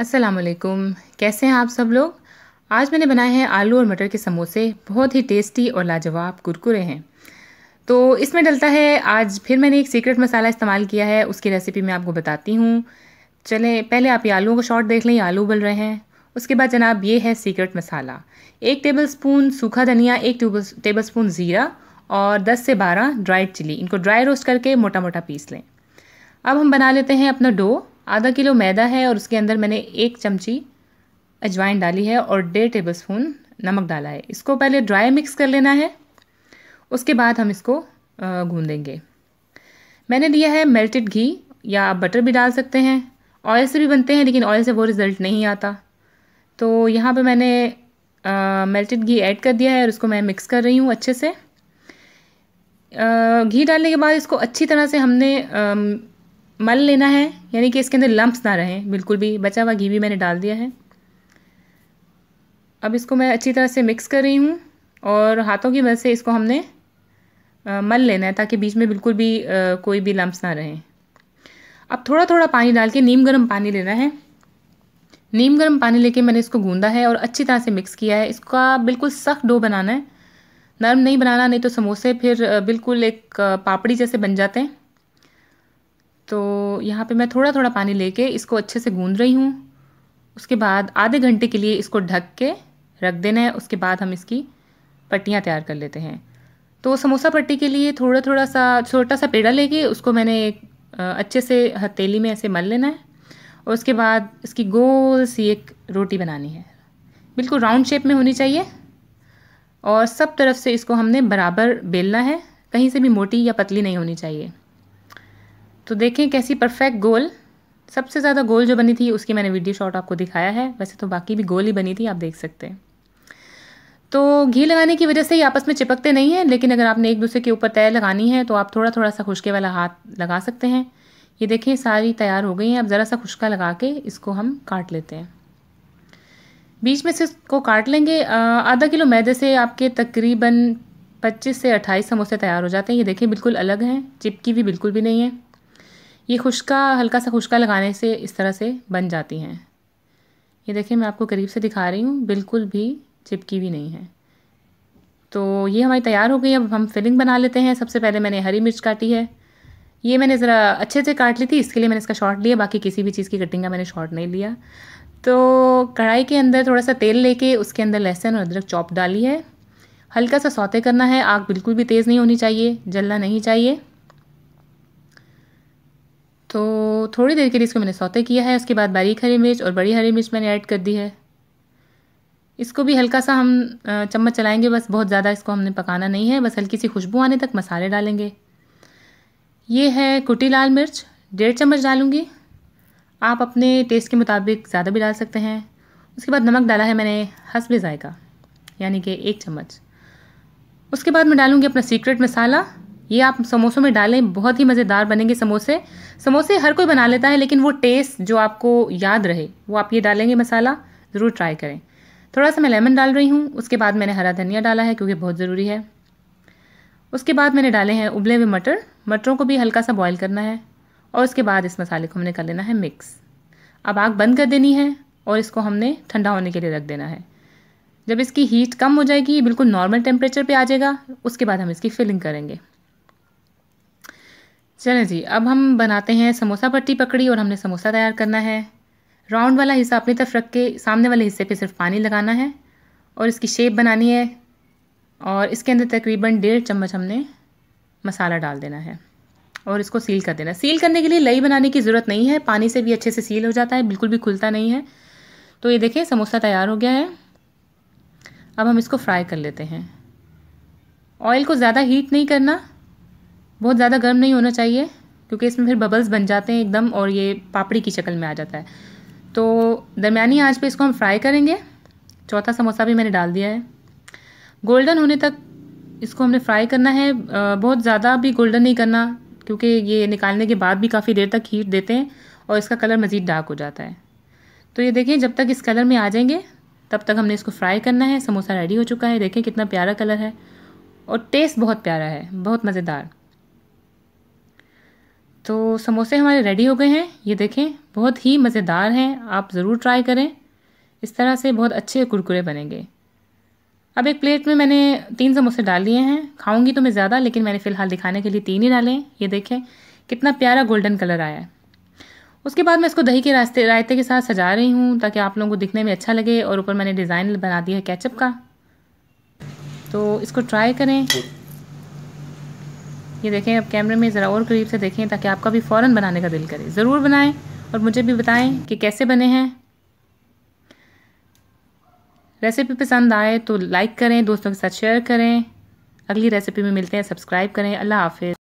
असलकुम कैसे हैं आप सब लोग आज मैंने बनाए हैं आलू और मटर के समोसे बहुत ही टेस्टी और लाजवाब कुरकुरे हैं तो इसमें डलता है आज फिर मैंने एक सीक्रेट मसाला इस्तेमाल किया है उसकी रेसिपी मैं आपको बताती हूँ चले पहले आप ये आलूओं का शॉर्ट देख लें आलू उबल रहे हैं उसके बाद जनाब ये है सीक्रेट मसाला एक टेबल स्पून सूखा धनिया एक टेबल स्पून ज़ीरा और दस से बारह ड्राइड चिली इनको ड्राई रोस्ट करके मोटा मोटा पीस लें अब हम बना लेते हैं अपना डो आधा किलो मैदा है और उसके अंदर मैंने एक चमची अजवाइन डाली है और डेढ़ टेबल स्पून नमक डाला है इसको पहले ड्राई मिक्स कर लेना है उसके बाद हम इसको गूंदेंगे मैंने लिया है मेल्टेड घी या आप बटर भी डाल सकते हैं ऑयल से भी बनते हैं लेकिन ऑयल से वो रिज़ल्ट नहीं आता तो यहाँ पे मैंने मेल्टेड घी ऐड कर दिया है और उसको मैं मिक्स कर रही हूँ अच्छे से घी डालने के बाद इसको अच्छी तरह से हमने मल लेना है यानी कि इसके अंदर लम्ब्स ना रहें बिल्कुल भी बचा हुआ घी भी मैंने डाल दिया है अब इसको मैं अच्छी तरह से मिक्स कर रही हूँ और हाथों की वजह से इसको हमने मल लेना है ताकि बीच में बिल्कुल भी कोई भी लम्ब्स ना रहें अब थोड़ा थोड़ा पानी डाल के नीम गर्म पानी लेना है नीम गर्म पानी लेके मैंने इसको गूंदा है और अच्छी तरह से मिक्स किया है इसका बिल्कुल सख्त डो बनाना है नरम नहीं बनाना नहीं तो समोसे फिर बिल्कुल एक पापड़ी जैसे बन जाते हैं तो यहाँ पे मैं थोड़ा थोड़ा पानी लेके इसको अच्छे से गूंद रही हूँ उसके बाद आधे घंटे के लिए इसको ढक के रख देना है उसके बाद हम इसकी पट्टियाँ तैयार कर लेते हैं तो समोसा पट्टी के लिए थोड़ा थोड़ा सा छोटा सा पेड़ा लेके उसको मैंने एक अच्छे से हथेली में ऐसे मल लेना है और उसके बाद इसकी गोल सी एक रोटी बनानी है बिल्कुल राउंड शेप में होनी चाहिए और सब तरफ से इसको हमने बराबर बेलना है कहीं से भी मोटी या पतली नहीं होनी चाहिए तो देखें कैसी परफेक्ट गोल सबसे ज़्यादा गोल जो बनी थी उसकी मैंने वीडियो शॉट आपको दिखाया है वैसे तो बाकी भी गोल ही बनी थी आप देख सकते हैं तो घी लगाने की वजह से ये आपस में चिपकते नहीं हैं लेकिन अगर आपने एक दूसरे के ऊपर तय लगानी है तो आप थोड़ा थोड़ा सा खुशके वाला हाथ लगा सकते हैं ये देखें सारी तैयार हो गई हैं अब ज़रा सा खुशका लगा के इसको हम काट लेते हैं बीच में से इसको काट लेंगे आधा किलो मैदे से आपके तकरीबन 25 से 28 समोसे तैयार हो जाते हैं ये देखें बिल्कुल अलग हैं चिपकी भी बिल्कुल भी नहीं है ये खुशका हल्का सा खुशका लगाने से इस तरह से बन जाती हैं ये देखिए मैं आपको करीब से दिखा रही हूँ बिल्कुल भी चिपकी भी नहीं है तो ये हमारी तैयार हो गई अब हम फिलिंग बना लेते हैं सबसे पहले मैंने हरी मिर्च काटी है ये मैंने ज़रा अच्छे से काट ली थी इसके लिए मैंने इसका शॉर्ट लिया बाकी किसी भी चीज़ की कटिंग का मैंने शॉर्ट नहीं लिया तो कढ़ाई के अंदर थोड़ा सा तेल लेके उसके अंदर लहसुन और अदरक चॉप डाली है हल्का सा सौते करना है आग बिल्कुल भी तेज़ नहीं होनी चाहिए जलना नहीं चाहिए तो थोड़ी देर के लिए इसको मैंने सौते किया है उसके बाद बारीक हरी मिर्च और बड़ी हरी मिर्च मैंने ऐड कर दी है इसको भी हल्का सा हम चम्मच चलाएंगे बस बहुत ज़्यादा इसको हमने पकाना नहीं है बस हल्की सी खुशबू आने तक मसाले डालेंगे ये है कुटी लाल मिर्च डेढ़ चम्मच डालूँगी आप अपने टेस्ट के मुताबिक ज़्यादा भी डाल सकते हैं उसके बाद नमक डाला है मैंने हंसबे जायका यानी कि एक चम्मच उसके बाद मैं डालूँगी अपना सीक्रेट मसाला ये आप समोसों में डालें बहुत ही मज़ेदार बनेंगे समोसे समोसे हर कोई बना लेता है लेकिन वो टेस्ट जो आपको याद रहे वो आप ये डालेंगे मसाला ज़रूर ट्राई करें थोड़ा सा मैं लेमन डाल रही हूँ उसके बाद मैंने हरा धनिया डाला है क्योंकि बहुत ज़रूरी है उसके बाद मैंने डाले हैं उबले हुए मटर मटरों को भी हल्का सा बॉयल करना है और उसके बाद इस मसाले को हमने कर लेना है मिक्स अब आग बंद कर देनी है और इसको हमने ठंडा होने के लिए रख देना है जब इसकी हीट कम हो जाएगी बिल्कुल नॉर्मल टेम्परेचर पे आ जाएगा उसके बाद हम इसकी फिलिंग करेंगे चलें जी अब हम बनाते हैं समोसा पट्टी पकड़ी और हमने समोसा तैयार करना है राउंड वाला हिस्सा अपनी तरफ रख के सामने वाले हिस्से पे सिर्फ पानी लगाना है और इसकी शेप बनानी है और इसके अंदर तकरीबन डेढ़ चम्मच हमने मसाला डाल देना है और इसको सील कर देना सील करने के लिए लई बनाने की ज़रूरत नहीं है पानी से भी अच्छे से सील हो जाता है बिल्कुल भी खुलता नहीं है तो ये देखिए समोसा तैयार हो गया है अब हम इसको फ्राई कर लेते हैं ऑयल को ज़्यादा हीट नहीं करना बहुत ज़्यादा गर्म नहीं होना चाहिए क्योंकि इसमें फिर बबल्स बन जाते हैं एकदम और ये पापड़ी की शक्ल में आ जाता है तो दरमियानी आँच पर इसको हम फ्राई करेंगे चौथा समोसा भी मैंने डाल दिया है गोल्डन होने तक इसको हमने फ्राई करना है बहुत ज़्यादा भी गोल्डन नहीं करना क्योंकि ये निकालने के बाद भी काफ़ी देर तक हीट देते हैं और इसका कलर मज़ीद डार्क हो जाता है तो ये देखें जब तक इस कलर में आ जाएंगे तब तक हमने इसको फ्राई करना है समोसा रेडी हो चुका है देखें कितना प्यारा कलर है और टेस्ट बहुत प्यारा है बहुत मज़ेदार तो समोसे हमारे रेडी हो गए हैं ये देखें बहुत ही मज़ेदार हैं आप ज़रूर ट्राई करें इस तरह से बहुत अच्छे कुरकुरे बनेंगे अब एक प्लेट में मैंने तीन समोसे डाल लिए हैं खाऊंगी तो मैं ज़्यादा लेकिन मैंने फ़िलहाल दिखाने के लिए तीन ही डाले ये देखें कितना प्यारा गोल्डन कलर आया है उसके बाद मैं इसको दही के रास्ते रायते के साथ सजा रही हूँ ताकि आप लोगों को दिखने में अच्छा लगे और ऊपर मैंने डिज़ाइन बना दिया है कैचअप का तो इसको ट्राई करें ये देखें अब कैमरे में ज़रा और करीब से देखें ताकि आपका भी फ़ौरन बनाने का दिल करे ज़रूर बनाएं और मुझे भी बताएं कि कैसे बने हैं रेसिपी पसंद आए तो लाइक करें दोस्तों के साथ शेयर करें अगली रेसिपी में मिलते हैं सब्सक्राइब करें अल्लाह हाफिज़